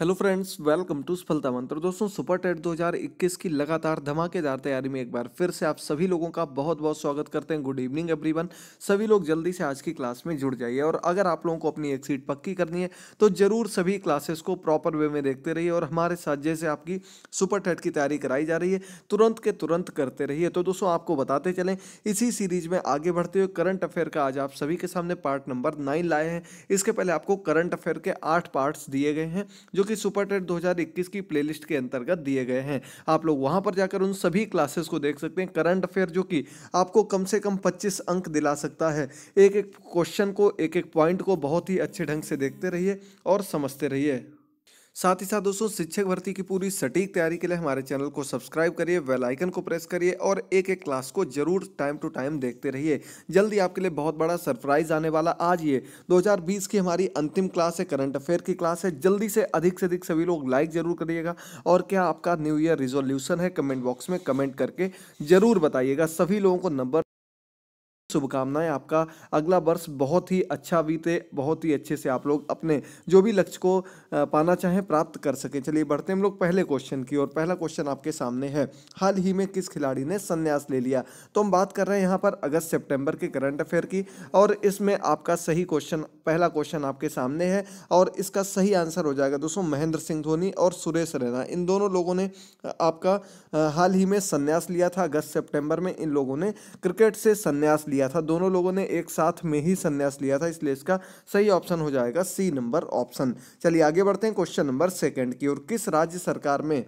hello friends welcome to सफलता मंत्र दोस्तों सुपर टेट 2021 की लगातार धमाकेदार तैयारी में एक बार फिर से आप सभी लोगों का बहुत बहुत स्वागत करते हैं गुड इवनिंग एवरीवन सभी लोग जल्दी से आज की क्लास में जुड़ जाइए और अगर आप लोगों को अपनी एक सीट पक्की करनी है तो ज़रूर सभी क्लासेस को प्रॉपर वे में देखते रहिए और हमारे साथ जैसे आपकी सुपर टेट की तैयारी कराई जा रही है तुरंत के तुरंत करते रहिए तो दोस्तों आपको बताते चलें इसी सीरीज में आगे बढ़ते हुए करंट अफेयर का आज आप सभी के सामने पार्ट नंबर नाइन लाए हैं इसके पहले आपको करंट अफेयर के आठ पार्ट्स दिए गए हैं जो की सुपर टेट 2021 की प्लेलिस्ट के अंतर्गत दिए गए हैं आप लोग वहां पर जाकर उन सभी क्लासेस को देख सकते हैं करंट अफेयर जो कि आपको कम से कम 25 अंक दिला सकता है एक एक क्वेश्चन को एक एक पॉइंट को बहुत ही अच्छे ढंग से देखते रहिए और समझते रहिए साथ ही साथ दोस्तों शिक्षक भर्ती की पूरी सटीक तैयारी के लिए हमारे चैनल को सब्सक्राइब करिए वेल आइकन को प्रेस करिए और एक एक क्लास को जरूर टाइम टू टाइम देखते रहिए जल्दी आपके लिए बहुत बड़ा सरप्राइज आने वाला आज ये 2020 की हमारी अंतिम क्लास है करंट अफेयर की क्लास है जल्दी से अधिक से अधिक सभी लोग लाइक जरूर करिएगा और क्या आपका न्यू ईयर रिजोल्यूशन है कमेंट बॉक्स में कमेंट करके जरूर बताइएगा सभी लोगों को नंबर शुभकामनाएं आपका अगला वर्ष बहुत ही अच्छा बीते बहुत ही अच्छे से आप लोग अपने जो भी लक्ष्य को पाना चाहें प्राप्त कर सकें चलिए बढ़ते हम लोग पहले क्वेश्चन की और पहला क्वेश्चन आपके सामने है हाल ही में किस खिलाड़ी ने संन्यास ले लिया तो हम बात कर रहे हैं यहाँ पर अगस्त सितंबर के करंट अफेयर की और इसमें आपका सही क्वेश्चन पहला क्वेश्चन आपके सामने है और इसका सही आंसर हो जाएगा दोस्तों महेंद्र सिंह धोनी और सुरेश रैना इन दोनों लोगों ने आपका हाल ही में संन्यास लिया था अगस्त सेप्टेम्बर में इन लोगों ने क्रिकेट से संन्यास लिया लिया था दोनों लोगों ने एक साथ में ही संन्यास लिया था इसलिए इसका सही ऑप्शन हो जाएगा सी नंबर ऑप्शन चलिए आगे बढ़ते हैं क्वेश्चन नंबर सेकेंड की और किस राज्य सरकार में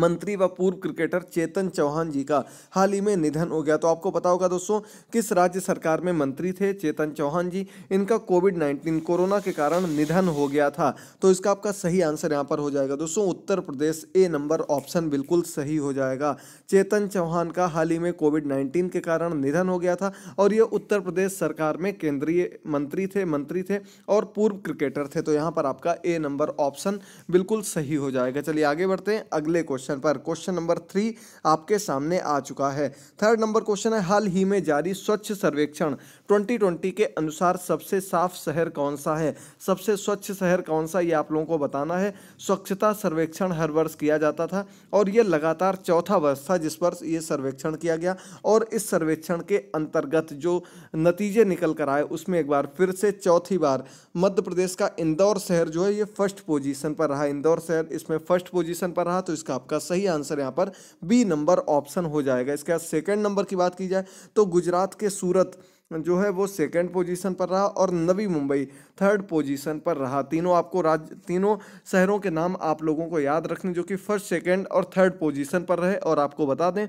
मंत्री व पूर्व क्रिकेटर चेतन चौहान जी का हाल ही में निधन हो गया तो आपको पता होगा दोस्तों किस राज्य सरकार में मंत्री थे चेतन चौहान जी इनका कोविड नाइन्टीन कोरोना के कारण निधन हो गया था तो इसका आपका सही आंसर यहाँ पर हो जाएगा दोस्तों उत्तर प्रदेश ए नंबर ऑप्शन बिल्कुल सही हो जाएगा चेतन चौहान का हाल ही में कोविड नाइन्टीन के कारण निधन हो गया था और ये उत्तर प्रदेश सरकार में केंद्रीय मंत्री थे मंत्री थे और पूर्व क्रिकेटर थे तो यहाँ पर आपका ए नंबर ऑप्शन बिल्कुल सही हो जाएगा चलिए आगे बढ़ते हैं अगले क्वेश्चन क्वेश्चन पर क्वेश्चन नंबर थ्री आपके सामने आ चुका है थर्ड नंबर क्वेश्चन है हाल ही में जारी स्वच्छ सर्वेक्षण 2020 के अनुसार सबसे साफ शहर कौन सा है सबसे स्वच्छ शहर कौन सा ये आप लोगों को बताना है स्वच्छता सर्वेक्षण हर वर्ष किया जाता था और ये लगातार चौथा वर्ष था जिस वर्ष ये सर्वेक्षण किया गया और इस सर्वेक्षण के अंतर्गत जो नतीजे निकल कर आए उसमें एक बार फिर से चौथी बार मध्य प्रदेश का इंदौर शहर जो है ये फर्स्ट पोजीशन पर रहा इंदौर शहर इसमें फर्स्ट पोजीशन पर रहा तो इसका आपका इसका सही आंसर यहाँ पर बी नंबर ऑप्शन हो जाएगा इसके बाद सेकेंड नंबर की बात की जाए तो गुजरात के सूरत जो है वो सेकंड पोजीशन पर रहा और नवी मुंबई थर्ड पोजीशन पर रहा तीनों आपको राज तीनों शहरों के नाम आप लोगों को याद रखने जो कि फर्स्ट सेकंड और थर्ड पोजीशन पर रहे और आपको बता दें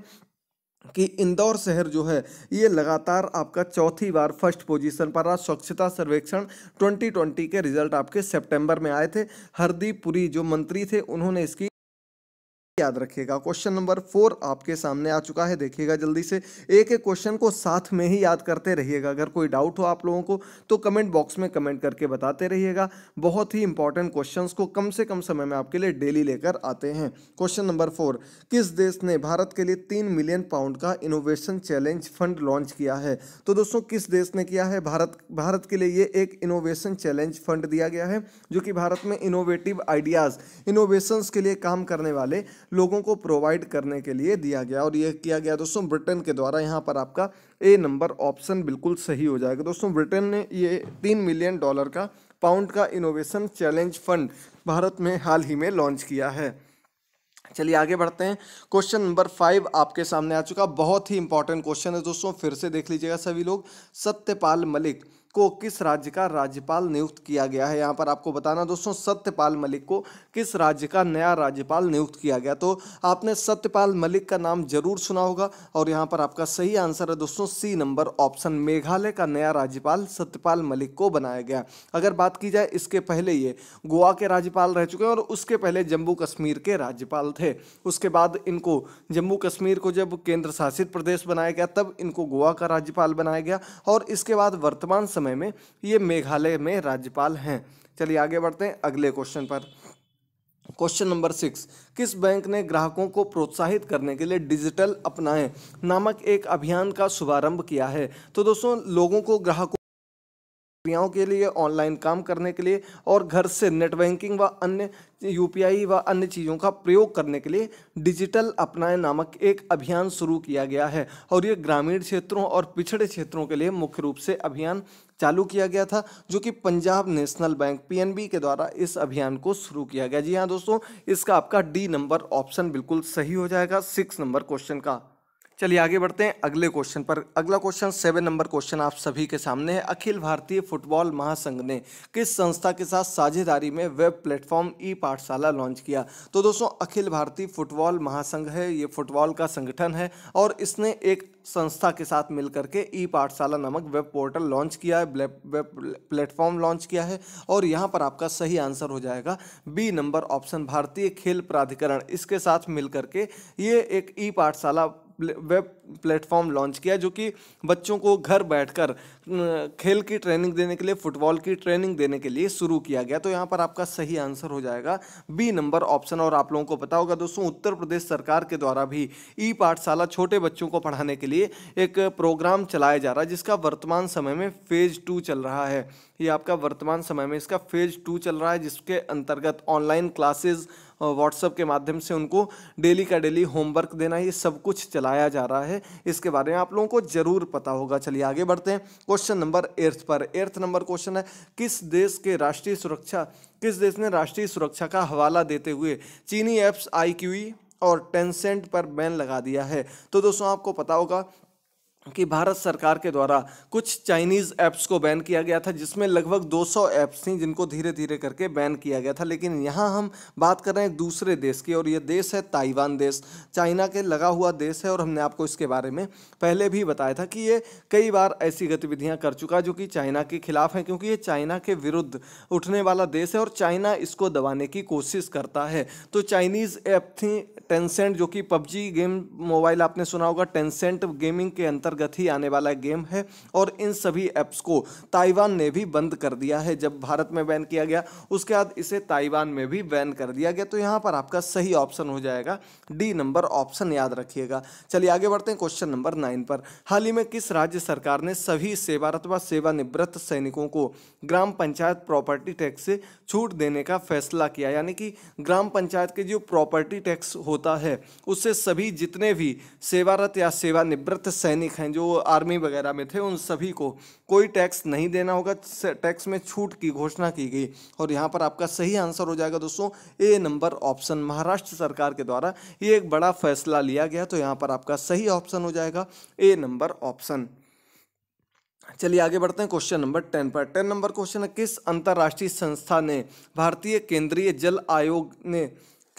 कि इंदौर शहर जो है ये लगातार आपका चौथी बार फर्स्ट पोजीशन पर रहा स्वच्छता सर्वेक्षण 2020 के रिजल्ट आपके सेप्टेम्बर में आए थे हरदीप पुरी जो मंत्री थे उन्होंने इसकी याद रखिएगा क्वेश्चन नंबर फोर आपके सामने आ चुका है देखिएगा जल्दी से एक एक क्वेश्चन को साथ में ही याद करते रहिएगा अगर कोई डाउट हो आप लोगों को तो कमेंट बॉक्स में कमेंट करके बताते रहिएगा बहुत ही इंपॉर्टेंट क्वेश्चन को कम से कम समय में आपके लिए डेली लेकर आते हैं क्वेश्चन नंबर फोर किस देश ने भारत के लिए तीन मिलियन पाउंड का इनोवेशन चैलेंज फंड लॉन्च किया है तो दोस्तों किस देश ने किया है भारत भारत के लिए ये एक इनोवेशन चैलेंज फंड दिया गया है जो कि भारत में इनोवेटिव आइडियाज़ इनोवेशंस के लिए काम करने वाले लोगों को प्रोवाइड करने के लिए दिया गया और यह किया गया दोस्तों ब्रिटेन के द्वारा यहाँ पर आपका ए नंबर ऑप्शन बिल्कुल सही हो जाएगा दोस्तों ब्रिटेन ने ये तीन मिलियन डॉलर का पाउंड का इनोवेशन चैलेंज फंड भारत में हाल ही में लॉन्च किया है चलिए आगे बढ़ते हैं क्वेश्चन नंबर फाइव आपके सामने आ चुका बहुत ही इंपॉर्टेंट क्वेश्चन है दोस्तों फिर से देख लीजिएगा सभी लोग सत्यपाल मलिक को किस राज्य का राज्यपाल नियुक्त किया गया है यहाँ पर आपको बताना दोस्तों सत्यपाल मलिक को किस राज्य का नया राज्यपाल नियुक्त किया गया तो आपने सत्यपाल मलिक का नाम जरूर सुना होगा और यहाँ पर आपका सही आंसर है दोस्तों सी नंबर ऑप्शन मेघालय का नया राज्यपाल सत्यपाल मलिक को बनाया गया अगर बात की जाए इसके पहले ये गोवा के राज्यपाल रह चुके हैं और उसके पहले जम्मू कश्मीर के राज्यपाल थे उसके बाद इनको जम्मू कश्मीर को जब केंद्र शासित प्रदेश बनाया गया तब इनको गोवा का राज्यपाल बनाया गया और इसके बाद वर्तमान समय समय में ये मेघालय में राज्यपाल हैं चलिए आगे बढ़ते हैं अगले क्वेश्चन पर क्वेश्चन नंबर सिक्स किस बैंक ने ग्राहकों को प्रोत्साहित करने के लिए डिजिटल अपनाएं नामक एक अभियान का शुभारंभ किया है तो दोस्तों लोगों को ग्राहकों प्रक्रियाओं के लिए ऑनलाइन काम करने के लिए और घर से नेट बैंकिंग व अन्य यूपीआई व अन्य चीज़ों का प्रयोग करने के लिए डिजिटल अपनाएं नामक एक अभियान शुरू किया गया है और ये ग्रामीण क्षेत्रों और पिछड़े क्षेत्रों के लिए मुख्य रूप से अभियान चालू किया गया था जो कि पंजाब नेशनल बैंक पीएनबी के द्वारा इस अभियान को शुरू किया गया जी हाँ दोस्तों इसका आपका डी नंबर ऑप्शन बिल्कुल सही हो जाएगा सिक्स नंबर क्वेश्चन का चलिए आगे बढ़ते हैं अगले क्वेश्चन पर अगला क्वेश्चन सेवन नंबर क्वेश्चन आप सभी के सामने है अखिल भारतीय फुटबॉल महासंघ ने किस संस्था के साथ साझेदारी में वेब प्लेटफॉर्म ई पाठशाला लॉन्च किया तो दोस्तों अखिल भारतीय फुटबॉल महासंघ है ये फुटबॉल का संगठन है और इसने एक संस्था के साथ मिलकर के ई पाठशाला नामक वेब पोर्टल लॉन्च किया है वेब प्लेटफॉर्म लॉन्च किया है और यहाँ पर आपका सही आंसर हो जाएगा बी नंबर ऑप्शन भारतीय खेल प्राधिकरण इसके साथ मिलकर के ये एक ई पाठशाला वेब प्लेटफॉर्म लॉन्च किया जो कि बच्चों को घर बैठकर खेल की ट्रेनिंग देने के लिए फुटबॉल की ट्रेनिंग देने के लिए शुरू किया गया तो यहाँ पर आपका सही आंसर हो जाएगा बी नंबर ऑप्शन और आप लोगों को पता होगा दोस्तों उत्तर प्रदेश सरकार के द्वारा भी ई पाठशाला छोटे बच्चों को पढ़ाने के लिए एक प्रोग्राम चलाया जा रहा है जिसका वर्तमान समय में फेज टू चल रहा है ये आपका वर्तमान समय में इसका फेज टू चल रहा है जिसके अंतर्गत ऑनलाइन क्लासेज व्हाट्सअप के माध्यम से उनको डेली का डेली होमवर्क देना ये सब कुछ चलाया जा रहा है इसके बारे में आप लोगों को ज़रूर पता होगा चलिए आगे बढ़ते हैं क्वेश्चन नंबर एर्थ पर एर्थ नंबर क्वेश्चन है किस देश के राष्ट्रीय सुरक्षा किस देश ने राष्ट्रीय सुरक्षा का हवाला देते हुए चीनी ऐप्स आई और टेंसेंट पर बैन लगा दिया है तो दोस्तों आपको पता होगा कि भारत सरकार के द्वारा कुछ चाइनीज़ ऐप्स को बैन किया गया था जिसमें लगभग 200 ऐप्स थी जिनको धीरे धीरे करके बैन किया गया था लेकिन यहाँ हम बात कर रहे हैं दूसरे देश की और ये देश है ताइवान देश चाइना के लगा हुआ देश है और हमने आपको इसके बारे में पहले भी बताया था कि ये कई बार ऐसी गतिविधियाँ कर चुका जो कि चाइना के खिलाफ हैं क्योंकि ये चाइना के विरुद्ध उठने वाला देश है और चाइना इसको दबाने की कोशिश करता है तो चाइनीज़ ऐप थी टेंसेंट जो कि पबजी गेम मोबाइल आपने सुना होगा टेंसेंट गेमिंग के अंतर अंतर्गत ही आने वाला गेम है और इन सभी ऐप्स को ताइवान ने भी बंद कर दिया है जब भारत में बैन किया गया उसके बाद इसे ताइवान में भी बैन कर दिया गया तो यहाँ पर आपका सही ऑप्शन हो जाएगा डी नंबर ऑप्शन याद रखिएगा चलिए आगे बढ़ते हैं क्वेश्चन नंबर नाइन पर हाल ही में किस राज्य सरकार ने सभी सेवारत व सेवानिवृत्त सैनिकों को ग्राम पंचायत प्रॉपर्टी टैक्स से छूट देने का फैसला किया यानी कि ग्राम पंचायत के जो प्रॉपर्टी टैक्स होता है उससे सभी जितने भी सेवारत या सेवानिवृत्त सैनिक हैं जो आर्मी वगैरह में थे उन सभी को कोई टैक्स नहीं देना होगा टैक्स में छूट की घोषणा की गई और यहाँ पर आपका सही आंसर हो जाएगा दोस्तों ए नंबर ऑप्शन महाराष्ट्र सरकार के द्वारा ये एक बड़ा फैसला लिया गया तो यहाँ पर आपका सही ऑप्शन हो जाएगा ए नंबर ऑप्शन चलिए आगे बढ़ते हैं क्वेश्चन नंबर टेन पर टेन नंबर क्वेश्चन है किस अंतर्राष्ट्रीय संस्था ने भारतीय केंद्रीय जल आयोग ने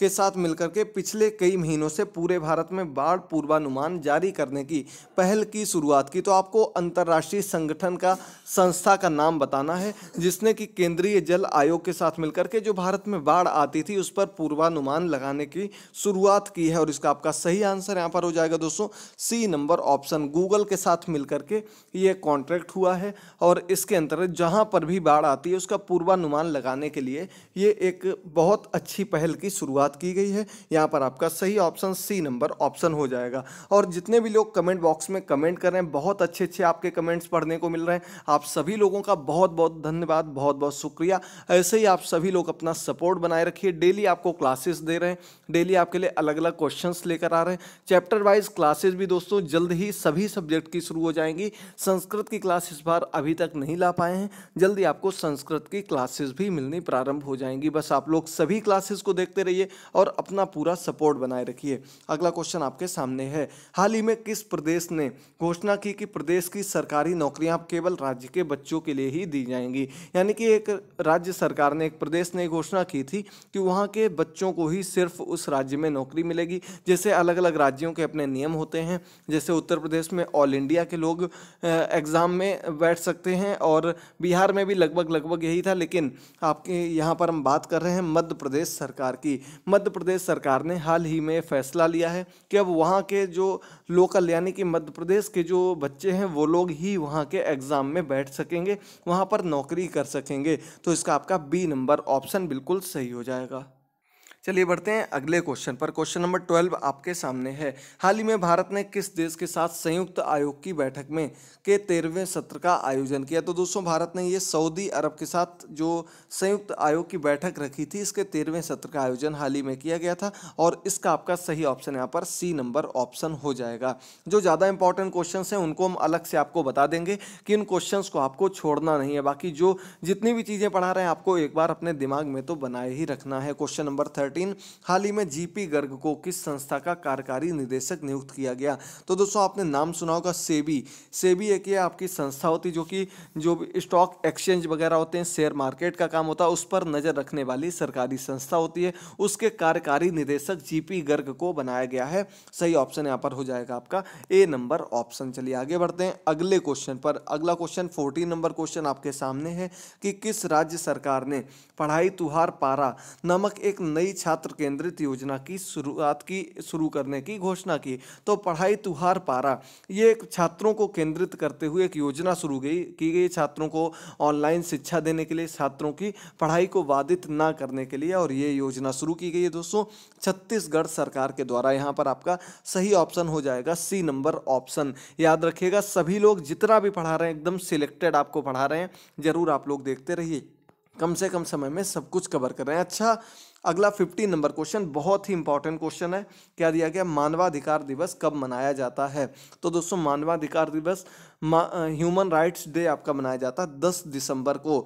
के साथ मिलकर के पिछले कई महीनों से पूरे भारत में बाढ़ पूर्वानुमान जारी करने की पहल की शुरुआत की तो आपको अंतर्राष्ट्रीय संगठन का संस्था का नाम बताना है जिसने कि केंद्रीय जल आयोग के साथ मिलकर के जो भारत में बाढ़ आती थी उस पर पूर्वानुमान लगाने की शुरुआत की है और इसका आपका सही आंसर यहाँ पर हो जाएगा दोस्तों सी नंबर ऑप्शन गूगल के साथ मिलकर के ये कॉन्ट्रैक्ट हुआ है और इसके अंतर्गत जहाँ पर भी बाढ़ आती है उसका पूर्वानुमान लगाने के लिए ये एक बहुत अच्छी पहल की शुरुआत बात की गई है यहाँ पर आपका सही ऑप्शन सी नंबर ऑप्शन हो जाएगा और जितने भी लोग कमेंट बॉक्स में कमेंट कर रहे हैं बहुत अच्छे अच्छे आपके कमेंट्स पढ़ने को मिल रहे हैं आप सभी लोगों का बहुत बहुत धन्यवाद बहुत बहुत शुक्रिया ऐसे ही आप सभी लोग अपना सपोर्ट बनाए रखिए डेली आपको क्लासेस दे रहे हैं डेली आपके लिए अलग अलग क्वेश्चन लेकर आ रहे हैं चैप्टर वाइज क्लासेज भी दोस्तों जल्द ही सभी सब्जेक्ट की शुरू हो जाएंगी संस्कृत की क्लास इस बार अभी तक नहीं ला पाए हैं जल्दी आपको संस्कृत की क्लासेस भी मिलनी प्रारंभ हो जाएंगी बस आप लोग सभी क्लासेस को देखते रहिए और अपना पूरा सपोर्ट बनाए रखिए अगला क्वेश्चन आपके सामने है हाल ही में किस प्रदेश ने घोषणा की कि प्रदेश की सरकारी नौकरियां केवल राज्य के बच्चों के लिए ही दी जाएंगी यानी कि एक राज्य सरकार ने एक प्रदेश ने घोषणा की थी कि वहाँ के बच्चों को ही सिर्फ उस राज्य में नौकरी मिलेगी जैसे अलग अलग राज्यों के अपने नियम होते हैं जैसे उत्तर प्रदेश में ऑल इंडिया के लोग एग्ज़ाम में बैठ सकते हैं और बिहार में भी लगभग लगभग यही था लेकिन आपके यहाँ पर हम बात कर रहे हैं मध्य प्रदेश सरकार की मध्य प्रदेश सरकार ने हाल ही में फैसला लिया है कि अब वहाँ के जो लोकल यानी कि मध्य प्रदेश के जो बच्चे हैं वो लोग ही वहाँ के एग्ज़ाम में बैठ सकेंगे वहाँ पर नौकरी कर सकेंगे तो इसका आपका बी नंबर ऑप्शन बिल्कुल सही हो जाएगा चलिए बढ़ते हैं अगले क्वेश्चन पर क्वेश्चन नंबर ट्वेल्व आपके सामने है हाल ही में भारत ने किस देश के साथ संयुक्त आयोग की बैठक में के तेरहवें सत्र का आयोजन किया तो दोस्तों भारत ने ये सऊदी अरब के साथ जो संयुक्त आयोग की बैठक रखी थी इसके तेरहवें सत्र का आयोजन हाल ही में किया गया था और इसका आपका सही ऑप्शन यहाँ पर सी नंबर ऑप्शन हो जाएगा जो ज़्यादा इंपॉर्टेंट क्वेश्चन हैं उनको हम अलग से आपको बता देंगे कि इन क्वेश्चन को आपको छोड़ना नहीं है बाकी जो जितनी भी चीज़ें पढ़ा रहे हैं आपको एक बार अपने दिमाग में तो बनाए ही रखना है क्वेश्चन नंबर थर्टी थर्टीन हाल ही में जीपी गर्ग को किस संस्था का कार्यकारी निदेशक नियुक्त किया गया तो दोस्तों आपने नाम सुना होगा सेबी सेबी एक ये आपकी संस्था होती जो कि जो स्टॉक एक्सचेंज वगैरह होते हैं शेयर मार्केट का काम होता है उस पर नज़र रखने वाली सरकारी संस्था होती है उसके कार्यकारी निदेशक जीपी गर्ग को बनाया गया है सही ऑप्शन यहाँ पर हो जाएगा आपका ए नंबर ऑप्शन चलिए आगे बढ़ते हैं अगले क्वेश्चन पर अगला क्वेश्चन फोर्टीन नंबर क्वेश्चन आपके सामने है कि किस राज्य सरकार ने पढ़ाई तुहार पारा नामक एक नई छात्र केंद्रित योजना की शुरुआत की शुरू करने की घोषणा की तो पढ़ाई तुहार पारा ये एक छात्रों को केंद्रित करते हुए एक योजना शुरू गई की गई छात्रों को ऑनलाइन शिक्षा देने के लिए छात्रों की पढ़ाई को बाधित ना करने के लिए और ये योजना शुरू की गई है दोस्तों छत्तीसगढ़ सरकार के द्वारा यहाँ पर आपका सही ऑप्शन हो जाएगा सी नंबर ऑप्शन याद रखिएगा सभी लोग जितना भी पढ़ा रहे हैं एकदम सिलेक्टेड आपको पढ़ा रहे हैं ज़रूर आप लोग देखते रहिए कम से कम समय में सब कुछ कवर कर रहे हैं अच्छा अगला फिफ्टी नंबर क्वेश्चन बहुत ही इंपॉर्टेंट क्वेश्चन है क्या दिया गया मानवाधिकार दिवस कब मनाया जाता है तो दोस्तों मानवाधिकार दिवस ह्यूमन राइट्स डे आपका मनाया जाता है दस दिसंबर को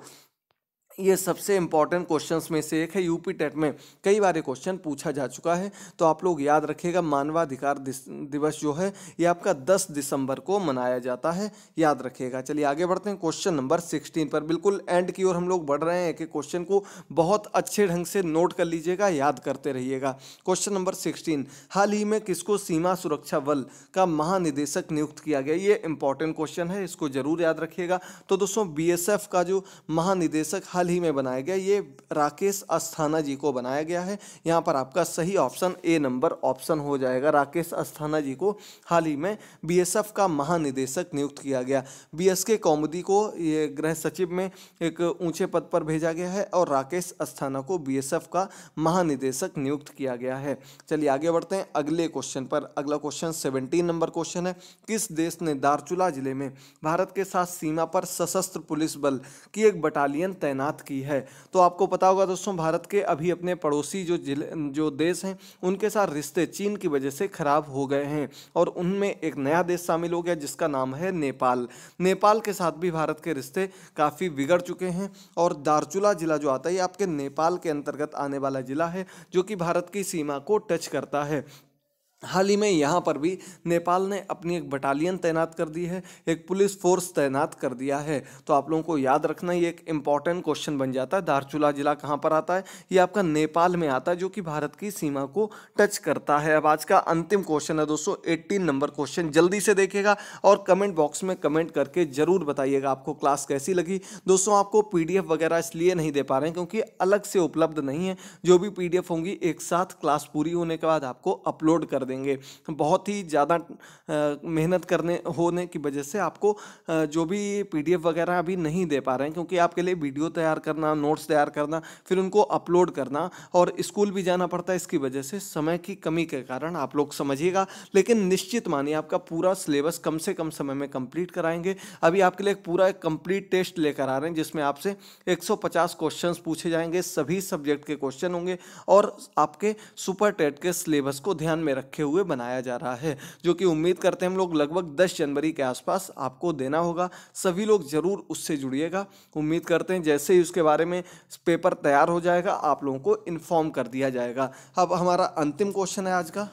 ये सबसे इम्पॉर्टेंट क्वेश्चंस में से एक है यूपी टेट में कई बार ये क्वेश्चन पूछा जा चुका है तो आप लोग याद रखिएगा मानवाधिकार दिवस जो है ये आपका 10 दिसंबर को मनाया जाता है याद रखिएगा चलिए आगे बढ़ते हैं क्वेश्चन नंबर 16 पर बिल्कुल एंड की ओर हम लोग बढ़ रहे हैं कि क्वेश्चन को बहुत अच्छे ढंग से नोट कर लीजिएगा याद करते रहिएगा क्वेश्चन नंबर सिक्सटीन हाल ही में किसको सीमा सुरक्षा बल का महानिदेशक नियुक्त किया गया ये इंपॉर्टेंट क्वेश्चन है इसको जरूर याद रखिएगा तो दोस्तों बी का जो महानिदेशक हाल ही में बनाया गया ये राकेश अस्थाना जी को बनाया गया है यहाँ पर आपका सही ऑप्शन ए नंबर ऑप्शन हो जाएगा राकेश अस्थाना जी को हाल ही में बीएसएफ का महानिदेशक नियुक्त किया गया बीएसके कौमुदी को ये गृह सचिव में एक ऊंचे पद पर भेजा गया है और राकेश अस्थाना को बी का महानिदेशक नियुक्त किया गया है चलिए आगे बढ़ते हैं अगले क्वेश्चन पर अगला क्वेश्चन सेवनटीन नंबर क्वेश्चन है किस देश ने दारचूला जिले में भारत के साथ सीमा पर सशस्त्र पुलिस बल की एक बटालियन तैनात बात की है तो आपको पता होगा दोस्तों भारत के अभी अपने पड़ोसी जो जिले जो देश हैं उनके साथ रिश्ते चीन की वजह से खराब हो गए हैं और उनमें एक नया देश शामिल हो गया जिसका नाम है नेपाल नेपाल के साथ भी भारत के रिश्ते काफ़ी बिगड़ चुके हैं और दारचूला जिला जो आता है ये आपके नेपाल के अंतर्गत आने वाला जिला है जो कि भारत की सीमा को टच करता है हाल ही में यहाँ पर भी नेपाल ने अपनी एक बटालियन तैनात कर दी है एक पुलिस फोर्स तैनात कर दिया है तो आप लोगों को याद रखना ये एक इम्पॉर्टेंट क्वेश्चन बन जाता है धारचूला जिला कहाँ पर आता है ये आपका नेपाल में आता है जो कि भारत की सीमा को टच करता है अब आज का अंतिम क्वेश्चन है दोस्तों एट्टीन नंबर क्वेश्चन जल्दी से देखेगा और कमेंट बॉक्स में कमेंट करके ज़रूर बताइएगा आपको क्लास कैसी लगी दोस्तों आपको पी वगैरह इसलिए नहीं दे पा रहे हैं क्योंकि अलग से उपलब्ध नहीं है जो भी पी होंगी एक साथ क्लास पूरी होने के बाद आपको अपलोड कर देंगे बहुत ही ज़्यादा मेहनत करने होने की वजह से आपको जो भी पी वगैरह अभी नहीं दे पा रहे हैं क्योंकि आपके लिए वीडियो तैयार करना नोट्स तैयार करना फिर उनको अपलोड करना और स्कूल भी जाना पड़ता है इसकी वजह से समय की कमी के कारण आप लोग समझिएगा लेकिन निश्चित मानिए आपका पूरा सिलेबस कम से कम समय में कंप्लीट कराएंगे अभी आपके लिए पूरा कंप्लीट टेस्ट लेकर आ रहे हैं जिसमें आपसे 150 क्वेश्चंस पूछे जाएंगे सभी सब्जेक्ट के क्वेश्चन होंगे और आपके सुपर टेट के सिलेबस को ध्यान में रखे रखे हुए बनाया जा रहा है जो कि उम्मीद करते हैं हम लोग लगभग दस जनवरी के आसपास आपको देना होगा सभी लोग ज़रूर उससे जुड़िएगा उम्मीद करते हैं जैसे ही उसके बारे में पेपर तैयार हो जाएगा आप लोगों को इन्फॉर्म कर दिया जाएगा अब हमारा अंतिम क्वेश्चन है आज का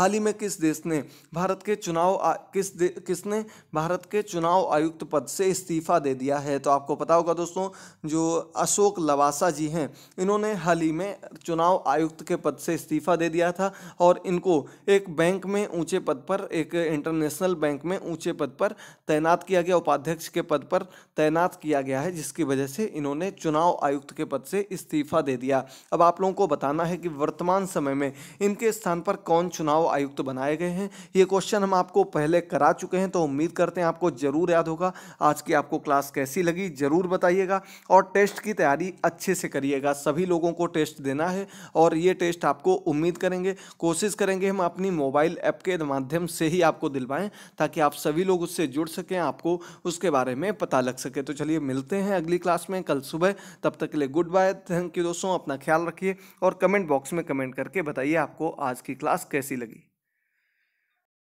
हाल ही में किस देश ने भारत के चुनाव आ, किस किसने भारत के चुनाव आयुक्त पद से इस्तीफा दे दिया है तो आपको पता होगा दोस्तों जो अशोक लवासा जी हैं इन्होंने हाल ही में चुनाव आयुक्त के पद से इस्तीफा दे दिया था और इनको एक बैंक में ऊंचे पद पर एक इंटरनेशनल बैंक में ऊंचे पद पर तैनात किया गया उपाध्यक्ष के पद पर तैनात किया गया है जिसकी वजह से इन्होंने चुनाव आयुक्त के पद से इस्तीफा दे दिया अब आप लोगों को बताना है कि वर्तमान समय में इनके स्थान पर कौन चुनाव आयुक्त बनाए गए हैं ये क्वेश्चन हम आपको पहले करा चुके हैं तो उम्मीद करते हैं आपको ज़रूर याद होगा आज की आपको क्लास कैसी लगी ज़रूर बताइएगा और टेस्ट की तैयारी अच्छे से करिएगा सभी लोगों को टेस्ट देना है और ये टेस्ट आपको उम्मीद करेंगे कोशिश करेंगे हम अपनी मोबाइल ऐप के माध्यम से ही आपको दिलवाएं ताकि आप सभी लोग उससे जुड़ सकें आपको उसके बारे में पता लग सके तो चलिए मिलते हैं अगली क्लास में कल सुबह तब तक के लिए गुड बाय थैंक यू दोस्तों अपना ख्याल रखिए और कमेंट बॉक्स में कमेंट करके बताइए आपको आज की क्लास कैसी लगी